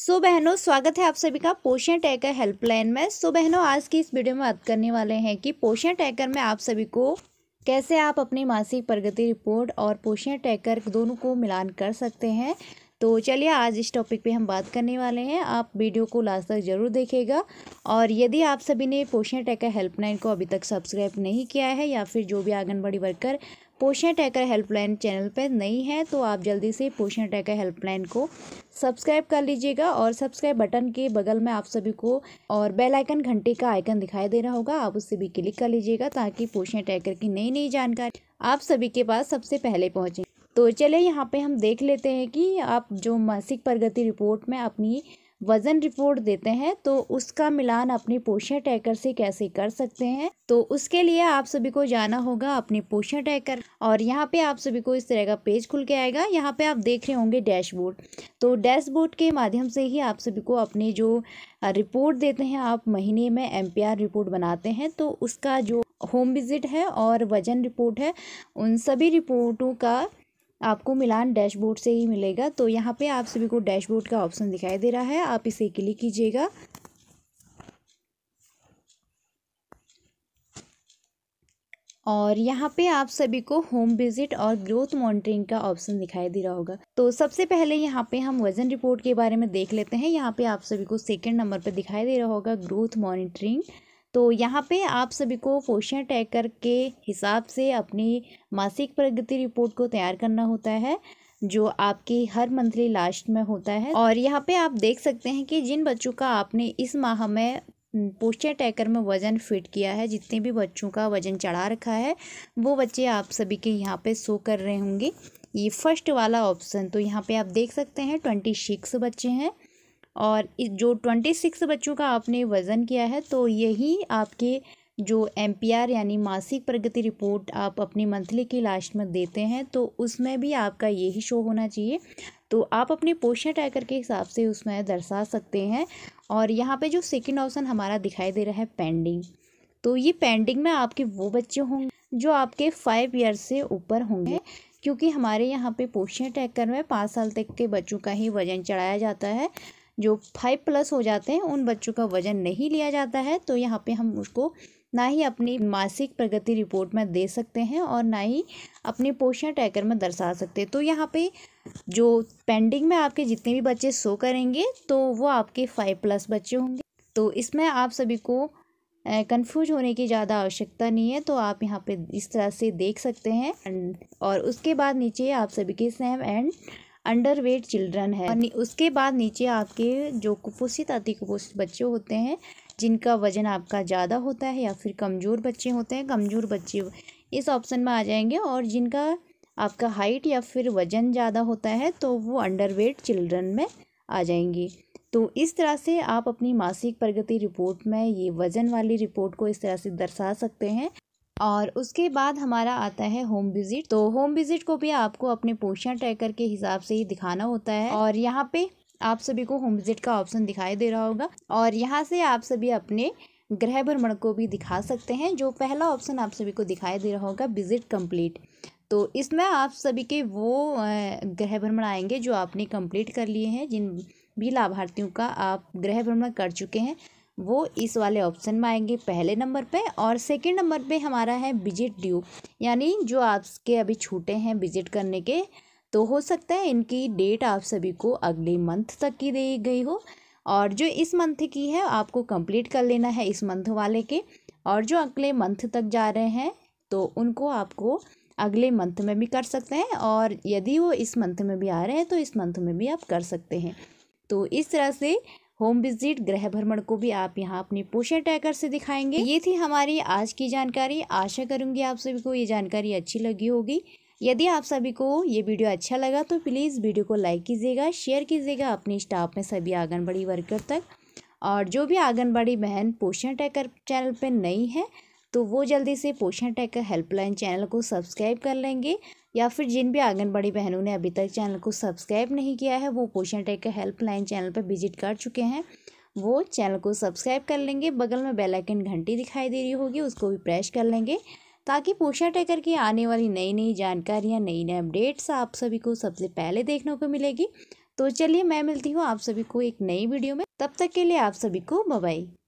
सो so, बहनों स्वागत है आप सभी का पोषण टैकर हेल्पलाइन में सो so, बहनों आज की इस वीडियो में बात करने वाले हैं कि पोषण टैकर में आप सभी को कैसे आप अपनी मासिक प्रगति रिपोर्ट और पोषण टैकर दोनों को मिलान कर सकते हैं तो चलिए आज इस टॉपिक पे हम बात करने वाले हैं आप वीडियो को लास्ट तक ज़रूर देखेगा और यदि आप सभी ने पोषण टैकर हेल्पलाइन को अभी तक सब्सक्राइब नहीं किया है या फिर जो भी आंगनबाड़ी वर्कर पोषण टैकर हेल्पलाइन चैनल पर नई है तो आप जल्दी से पोषण टैकर हेल्पलाइन को सब्सक्राइब कर लीजिएगा और सब्सक्राइब बटन के बगल में आप सभी को और बेल आइकन घंटे का आइकन दिखाई दे रहा होगा आप उससे भी क्लिक कर लीजिएगा ताकि पोषण टैकर की नई नई जानकारी आप सभी के पास सबसे पहले पहुँचे तो चलिए यहाँ पे हम देख लेते हैं कि आप जो मासिक प्रगति रिपोर्ट में अपनी वजन रिपोर्ट देते हैं तो उसका मिलान अपने पोषण टैकर से कैसे कर सकते हैं तो उसके लिए आप सभी को जाना होगा अपने पोषण टैकर और यहाँ पे आप सभी को इस तरह का पेज खुल के आएगा यहाँ पे आप देख रहे होंगे डैशबोर्ड तो डैशबोर्ड के माध्यम से ही आप सभी को अपने जो रिपोर्ट देते हैं आप महीने में एम रिपोर्ट बनाते हैं तो उसका जो होम विजिट है और वजन रिपोर्ट है उन सभी रिपोर्टों का आपको मिलान डैशबोर्ड से ही मिलेगा तो यहाँ पे आप सभी को डैशबोर्ड का ऑप्शन दिखाई दे रहा है आप इसे क्लिक कीजिएगा और यहाँ पे आप सभी को होम विजिट और ग्रोथ मॉनिटरिंग का ऑप्शन दिखाई दे रहा होगा तो सबसे पहले यहाँ पे हम वजन रिपोर्ट के बारे में देख लेते हैं यहाँ पे आप सभी को सेकंड नंबर पे दिखाई दे रहा होगा ग्रोथ मॉनिटरिंग तो यहाँ पे आप सभी को पोषण टैकर के हिसाब से अपनी मासिक प्रगति रिपोर्ट को तैयार करना होता है जो आपकी हर मंथली लास्ट में होता है और यहाँ पे आप देख सकते हैं कि जिन बच्चों का आपने इस माह में पोस्टर टैकर में वज़न फिट किया है जितने भी बच्चों का वज़न चढ़ा रखा है वो बच्चे आप सभी के यहाँ पे शो कर रहे होंगे ये फर्स्ट वाला ऑप्शन तो यहाँ पे आप देख सकते हैं ट्वेंटी सिक्स बच्चे हैं और जो ट्वेंटी सिक्स बच्चों का आपने वज़न किया है तो यही आपके जो एम यानी मासिक प्रगति रिपोर्ट आप अपनी मंथली की लास्ट में देते हैं तो उसमें भी आपका यही शो होना चाहिए तो आप अपने पोषण टैकर के हिसाब से उसमें दर्शा सकते हैं और यहाँ पे जो सेकंड ऑप्शन हमारा दिखाई दे रहा है पेंडिंग तो ये पेंडिंग में आपके वो बच्चे होंगे जो आपके फाइव ईयर से ऊपर होंगे क्योंकि हमारे यहाँ पे पोषण टैकर में पाँच साल तक के बच्चों का ही वजन चढ़ाया जाता है जो फाइव प्लस हो जाते हैं उन बच्चों का वजन नहीं लिया जाता है तो यहाँ पे हम उसको ना ही अपनी मासिक प्रगति रिपोर्ट में दे सकते हैं और ना ही अपने पोषण ट्रैकर में दर्शा सकते हैं तो यहाँ पे जो पेंडिंग में आपके जितने भी बच्चे शो करेंगे तो वो आपके फाइव प्लस बच्चे होंगे तो इसमें आप सभी को कंफ्यूज होने की ज़्यादा आवश्यकता नहीं है तो आप यहाँ पे इस तरह से देख सकते हैं और उसके बाद नीचे आप सभी के सेम एंड अंडरवेट चिल्ड्रन है उसके बाद नीचे आपके जो कुपोषित अति कुपोषित बच्चे होते हैं जिनका वजन आपका ज़्यादा होता है या फिर कमज़ोर बच्चे होते हैं कमज़ोर बच्चे इस ऑप्शन में आ जाएंगे और जिनका आपका हाइट या फिर वज़न ज़्यादा होता है तो वो अंडरवेट चिल्ड्रन में आ जाएंगी तो इस तरह से आप अपनी मासिक प्रगति रिपोर्ट में ये वज़न वाली रिपोर्ट को इस तरह से दर्शा सकते हैं और उसके बाद हमारा आता है होम विजिट तो होम विजिट को भी आपको अपने पोषण ट्रैकर के हिसाब से ही दिखाना होता है और यहाँ पे आप सभी को होम विजिट का ऑप्शन दिखाई दे रहा होगा और यहाँ से आप सभी अपने ग्रह भ्रमण को भी दिखा सकते हैं जो पहला ऑप्शन आप सभी को दिखाई दे रहा होगा विजिट कंप्लीट तो इसमें आप सभी के वो ग्रह भ्रमण आएंगे जो आपने कंप्लीट कर लिए हैं जिन भी लाभार्थियों का आप ग्रह भ्रमण कर चुके हैं वो इस वाले ऑप्शन में आएंगे पहले नंबर पे और सेकंड नंबर पे हमारा है विजिट ड्यू यानी जो आपके अभी छूटे हैं विजिट करने के तो हो सकता है इनकी डेट आप सभी को अगले मंथ तक की दी गई हो और जो इस मंथ की है आपको कंप्लीट कर लेना है इस मंथ वाले के और जो अगले मंथ तक जा रहे हैं तो उनको आपको अगले मंथ में भी कर सकते हैं और यदि वो इस मंथ में भी आ रहे हैं तो इस मंथ में भी आप कर सकते हैं तो इस तरह से होम विजिट ग्रह भ्रमण को भी आप यहाँ अपने पोषण टैकर से दिखाएंगे ये थी हमारी आज की जानकारी आशा करूँगी आप सभी को ये जानकारी अच्छी लगी होगी यदि आप सभी को ये वीडियो अच्छा लगा तो प्लीज़ वीडियो को लाइक कीजिएगा शेयर कीजिएगा अपने स्टाफ में सभी आंगनबाड़ी वर्कर तक और जो भी आंगनबाड़ी बहन पोषण टैकर चैनल पर नई है तो वो जल्दी से पोषण टेक हेल्पलाइन चैनल को सब्सक्राइब कर लेंगे या फिर जिन भी आंगनबाड़ी बहनों ने अभी तक चैनल को सब्सक्राइब नहीं किया है वो पोषण टेक हेल्पलाइन चैनल पर विजिट कर चुके हैं वो चैनल को सब्सक्राइब कर लेंगे बगल में बेल आइकन घंटी दिखाई दे रही होगी उसको भी प्रेस कर लेंगे ताकि पोषण टेकर की आने वाली नई नई जानकारियाँ नई नई अपडेट्स आप सभी को सबसे पहले देखने को मिलेगी तो चलिए मैं मिलती हूँ आप सभी को एक नई वीडियो में तब तक के लिए आप सभी को बाय